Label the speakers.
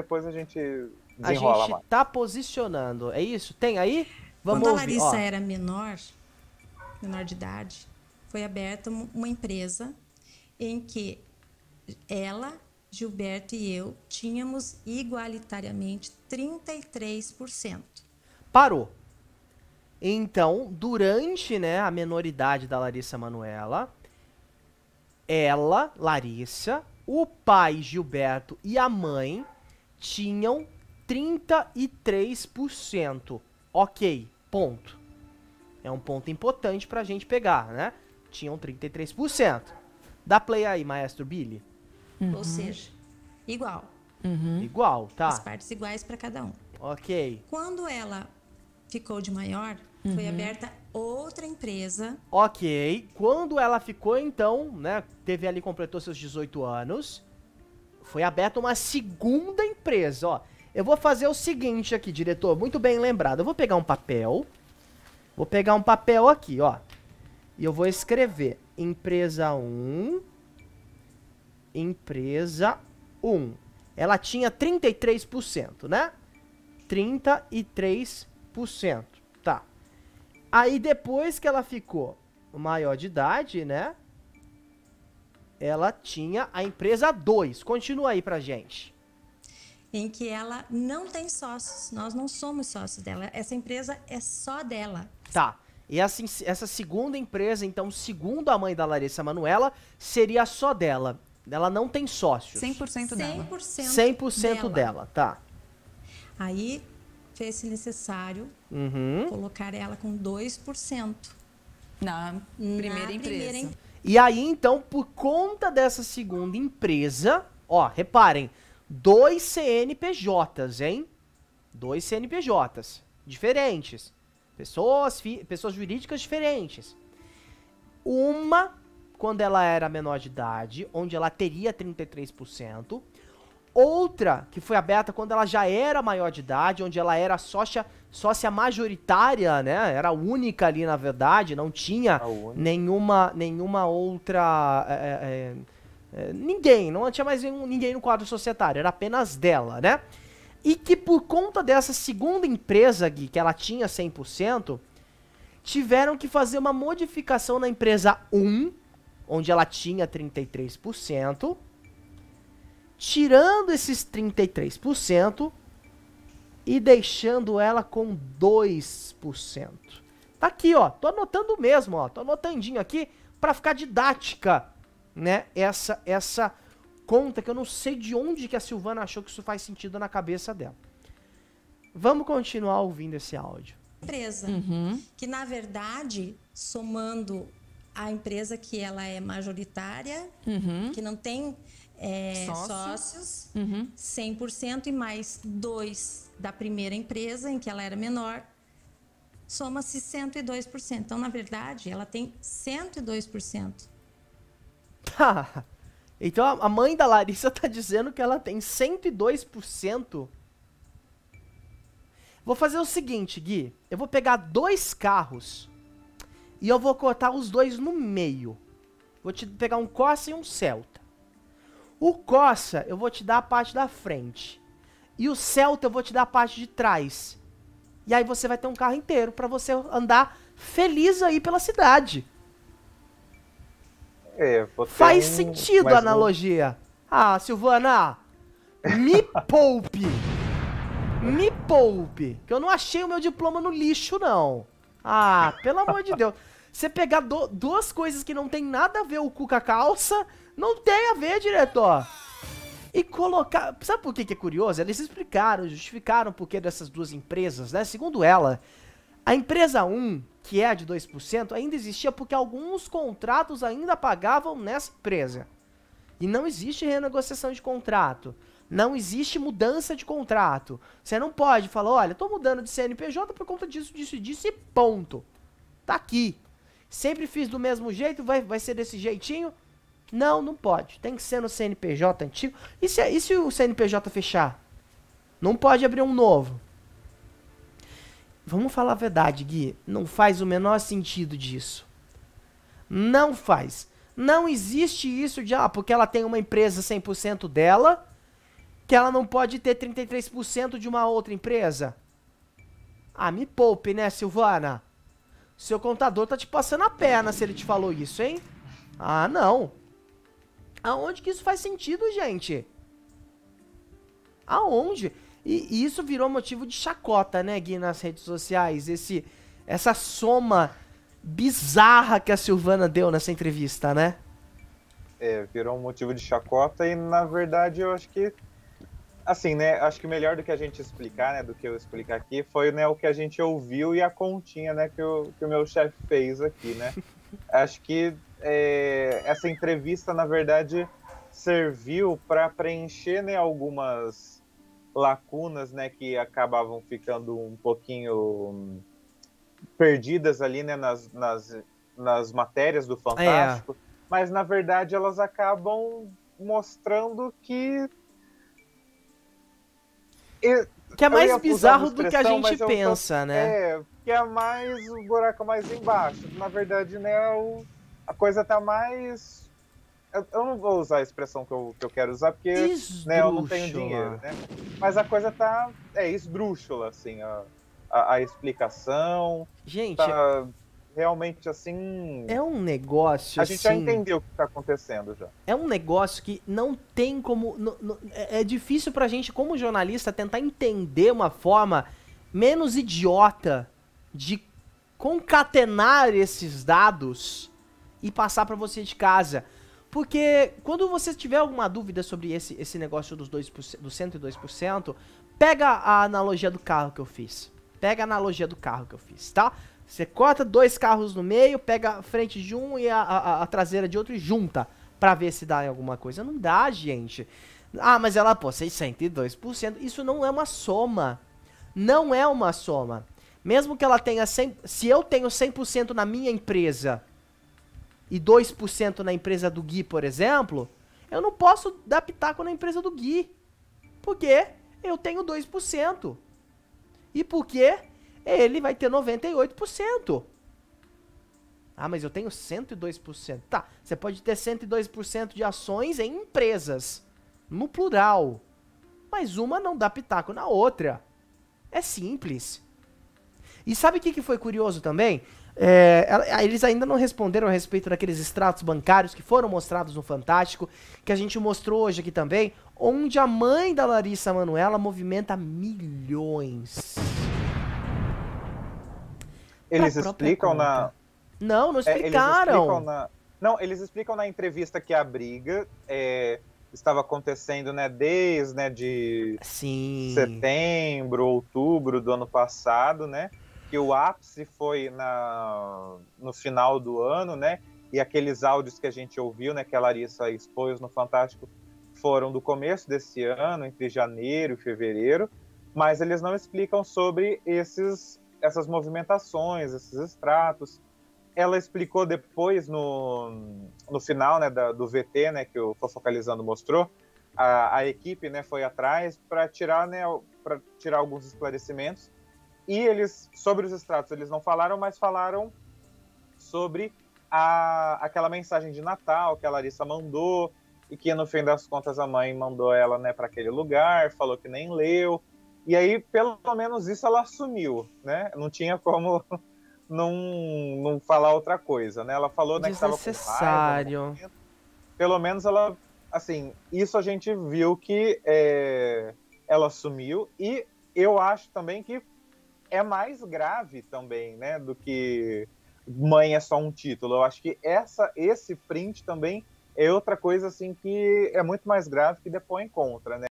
Speaker 1: depois a gente desenrola A gente mais. tá posicionando, é isso? Tem aí? Vamos Quando a Larissa ouvir, era
Speaker 2: menor, menor de idade, foi aberta uma empresa em que ela, Gilberto e eu tínhamos igualitariamente 33%.
Speaker 1: Parou. Então, durante né, a menoridade da Larissa Manuela, ela, Larissa, o pai Gilberto e a mãe tinham 33%. Ok, ponto. É um ponto importante pra gente pegar, né? Tinham 33%. Dá play aí, maestro Billy.
Speaker 2: Uhum. Ou seja,
Speaker 1: igual. Uhum. Igual, tá. As partes
Speaker 2: iguais para cada um.
Speaker 1: Ok.
Speaker 2: Quando ela ficou de maior, uhum. foi aberta outra empresa.
Speaker 1: Ok. Quando ela ficou, então, né? Teve ali, completou seus 18 anos. Foi aberta uma segunda empresa, ó. Eu vou fazer o seguinte aqui, diretor, muito bem lembrado. Eu vou pegar um papel. Vou pegar um papel aqui, ó. E eu vou escrever empresa 1 empresa 1. Ela tinha 33%, né? 33%. Tá. Aí depois que ela ficou maior de idade, né? ela tinha a empresa 2. Continua aí pra gente.
Speaker 2: Em que ela não tem sócios, nós não somos sócios dela. Essa empresa é só dela.
Speaker 1: Tá. E essa, essa segunda empresa, então, segundo a mãe da Larissa Manuela, seria só dela. Ela não tem sócios. 100% dela. 100%, 100 dela. dela, tá.
Speaker 2: Aí fez-se necessário uhum. colocar ela com 2%. Na primeira Na empresa. Primeira em
Speaker 1: e aí, então, por conta dessa segunda empresa, ó, reparem, dois CNPJs, hein? Dois CNPJs diferentes. Pessoas, pessoas jurídicas diferentes. Uma, quando ela era menor de idade, onde ela teria 33%. Outra, que foi aberta quando ela já era maior de idade, onde ela era sócia sócia majoritária, né? Era única ali, na verdade, não tinha nenhuma, nenhuma outra. É é, é, é, ninguém, não tinha mais nenhum, ninguém no quadro societário, era apenas dela, né? E que por conta dessa segunda empresa, Gui, que ela tinha 100%, tiveram que fazer uma modificação na empresa 1, onde ela tinha 33%, tirando esses 33%, e deixando ela com 2%. Tá aqui, ó. Tô anotando mesmo, ó. Tô anotandinho aqui para ficar didática, né? Essa essa conta que eu não sei de onde que a Silvana achou que isso faz sentido na cabeça dela. Vamos continuar ouvindo esse áudio.
Speaker 2: Empresa, uhum. que na verdade, somando a empresa que ela é majoritária, uhum. que não tem é, sócios, sócios uhum. 100% e mais dois da primeira empresa, em que ela era menor, soma-se 102%. Então, na verdade, ela tem 102%.
Speaker 1: Tá. Então a mãe da Larissa tá dizendo que ela tem 102%. Vou fazer o seguinte, Gui. Eu vou pegar dois carros e eu vou cortar os dois no meio. Vou te pegar um Corsa e um Celta. O Corsa eu vou te dar a parte da frente. E o Celta eu vou te dar a parte de trás. E aí você vai ter um carro inteiro para você andar feliz aí pela cidade.
Speaker 3: É, Faz um... sentido Mais a analogia.
Speaker 1: Um... Ah, Silvana, me poupe. me poupe. Que eu não achei o meu diploma no lixo, não. Ah, pelo amor de Deus. Você pegar do, duas coisas que não tem nada a ver o cu com a calça, não tem a ver, diretor. E colocar. Sabe por que, que é curioso? Eles explicaram, justificaram o porquê dessas duas empresas, né? Segundo ela, a empresa 1, que é a de 2%, ainda existia porque alguns contratos ainda pagavam nessa empresa. E não existe renegociação de contrato. Não existe mudança de contrato. Você não pode falar, olha, estou mudando de CNPJ por conta disso, disso e disso e ponto. Tá aqui. Sempre fiz do mesmo jeito, vai, vai ser desse jeitinho. Não, não pode. Tem que ser no CNPJ antigo. E se, e se o CNPJ fechar? Não pode abrir um novo. Vamos falar a verdade, Gui. Não faz o menor sentido disso. Não faz. Não existe isso de, ah, porque ela tem uma empresa 100% dela, que ela não pode ter 33% de uma outra empresa? Ah, me poupe, né, Silvana? Seu contador tá te passando a perna se ele te falou isso, hein? Ah, não. Aonde que isso faz sentido, gente? Aonde? E, isso virou motivo de chacota, né, Gui, nas redes sociais. Esse, essa soma bizarra que a Silvana deu nessa entrevista, né?
Speaker 3: É, virou um motivo de chacota e, na verdade, eu acho que assim, né? Acho que melhor do que a gente explicar, né? Do que eu explicar aqui, foi né, o que a gente ouviu e a continha, né? Que o, que o meu chefe fez aqui, né? acho que é, essa entrevista, na verdade, serviu para preencher, né? Algumas lacunas, né? Que acabavam ficando um pouquinho perdidas ali, né? Nas, nas, nas matérias do é. Fantástico. É. Mas, na verdade, elas acabam mostrando que que é mais bizarro do que a gente é pensa, né? É, que é mais o buraco mais embaixo. Na verdade, né, é o, a coisa tá mais. Eu, não vou usar a expressão que eu, que eu quero usar, porque né, eu não tenho dinheiro, né? Mas a coisa tá. É esdrúxula, assim, a, a, a explicação. Gente. Tá, realmente assim. É um
Speaker 1: negócio. A gente assim, já entendeu
Speaker 3: o que está acontecendo
Speaker 1: já. É um negócio que não tem como. É, é difícil pra gente, como jornalista, tentar entender uma forma menos idiota de concatenar esses dados e passar para você de casa. Porque quando você tiver alguma dúvida sobre esse, esse negócio dos 2%, do 102%, pega a analogia do carro que eu fiz. Pega a analogia do carro que eu fiz, tá? Você corta dois carros no meio, pega a frente de um e a, a, a traseira de outro e junta para ver se dá em alguma coisa. Não dá, gente. Ah, mas ela, pô, 602%. Isso não é uma soma. Não é uma soma. Mesmo que ela tenha 100... Se eu tenho 100% na minha empresa e 2% na empresa do Gui, por exemplo, eu não posso dar pitaco na empresa do Gui. Porque eu tenho 2%. E por quê? ele vai ter 98%. Ah, mas eu tenho 102%. Tá, você pode ter 102% de ações em empresas, no plural. Mas uma não dá pitaco na outra. É simples. E sabe o que, que foi curioso também? É, ah, eles ainda não responderam a respeito daqueles extratos bancários que foram mostrados no Fantástico, que a gente mostrou hoje aqui também, onde a mãe da Larissa Manuela movimenta milhões. Eles explicam conta. na. Não, não explicaram. É, eles explicam
Speaker 3: na... Não, eles explicam na entrevista que a briga é, estava acontecendo, né, desde né, de Sim. setembro, outubro do ano passado, né? Que o ápice foi na, no final do ano, né? E aqueles áudios que a gente ouviu, né, que a Larissa expôs no Fantástico, foram do começo desse ano, entre janeiro e fevereiro, mas eles não explicam sobre esses essas movimentações, esses extratos. Ela explicou depois, no, no final né, da, do VT, né, que o Fofocalizando mostrou, a, a equipe né, foi atrás para tirar, né, tirar alguns esclarecimentos. E eles, sobre os extratos, eles não falaram, mas falaram sobre a, aquela mensagem de Natal que a Larissa mandou e que no fim das contas a mãe mandou ela né, para aquele lugar, falou que nem leu. E aí, pelo menos isso ela assumiu, né? Não tinha como não, não falar outra coisa, né? Ela falou né, que estava com Pelo menos ela, assim, isso a gente viu que é, ela assumiu e eu acho também que é mais grave também, né, do que mãe é só um título. Eu acho que essa, esse print também é outra coisa assim que é muito mais grave que depõe contra, né?